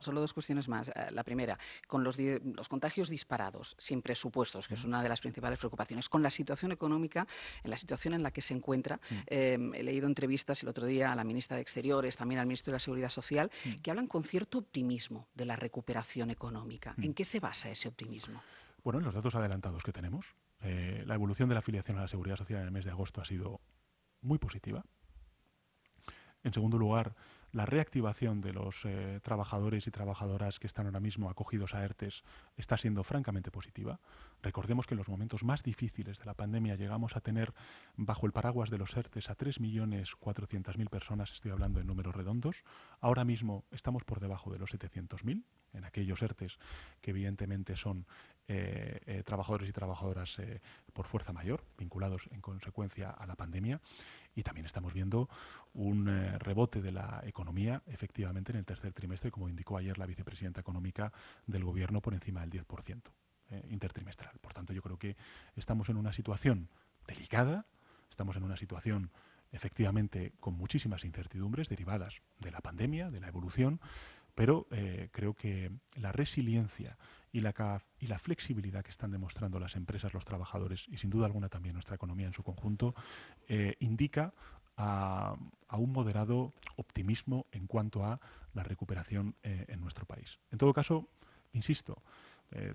Solo, dos cuestiones más. Eh, la primera, con los, contagios disparados, sin presupuestos, que es una de las principales preocupaciones, con la situación económica, en la situación en la que se encuentra. Mm. Em, he leído entrevistas el otro día a la ministra de Exteriores, también al ministro de la Seguridad Social, mm. que hablan con cierto optimismo de la recuperación económica. Mm. ¿En qué se basa ese optimismo? Bueno, en los datos adelantados que tenemos, eh, la evolución de la afiliación a la Seguridad Social en el mes de agosto ha sido muy positiva. En segundo lugar, la reactivación de los eh, trabajadores y trabajadoras que están ahora mismo acogidos a ERTES está siendo francamente positiva. Recordemos que en los momentos más difíciles de la pandemia llegamos a tener bajo el paraguas de los ERTES a 3.400.000 personas, estoy hablando en números redondos. Ahora mismo estamos por debajo de los 700.000 en aquellos ERTES que evidentemente son eh, eh, trabajadores y trabajadoras eh, por fuerza mayor, vinculados en consecuencia a la pandemia. Y también estamos viendo un rebote de la economía, efectivamente, en el tercer trimestre, como indicó ayer la vicepresidenta económica del Gobierno, por encima del 10% intertrimestral. Por tanto, yo creo que estamos en una situación delicada, estamos en una situación efectivamente con muchísimas incertidumbres derivadas de la pandemia, de la evolución, pero creo que la resiliencia y la, flexibilidad que están demostrando las empresas, los trabajadores y sin duda alguna también nuestra economía en su conjunto, eh, indica a, un moderado optimismo en cuanto a la recuperación eh, en nuestro país. En todo caso, insisto, eh,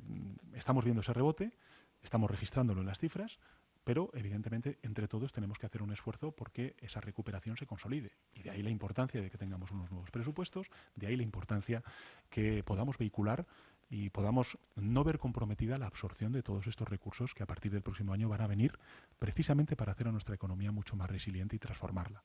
estamos viendo ese rebote, estamos registrándolo en las cifras, pero evidentemente entre todos tenemos que hacer un esfuerzo porque esa recuperación se consolide. Y de ahí la importancia de que tengamos unos nuevos presupuestos, de ahí la importancia que podamos vehicular y podamos no ver comprometida la absorción de todos estos recursos que a partir del próximo año van a venir precisamente para hacer a nuestra economía mucho más resiliente y transformarla.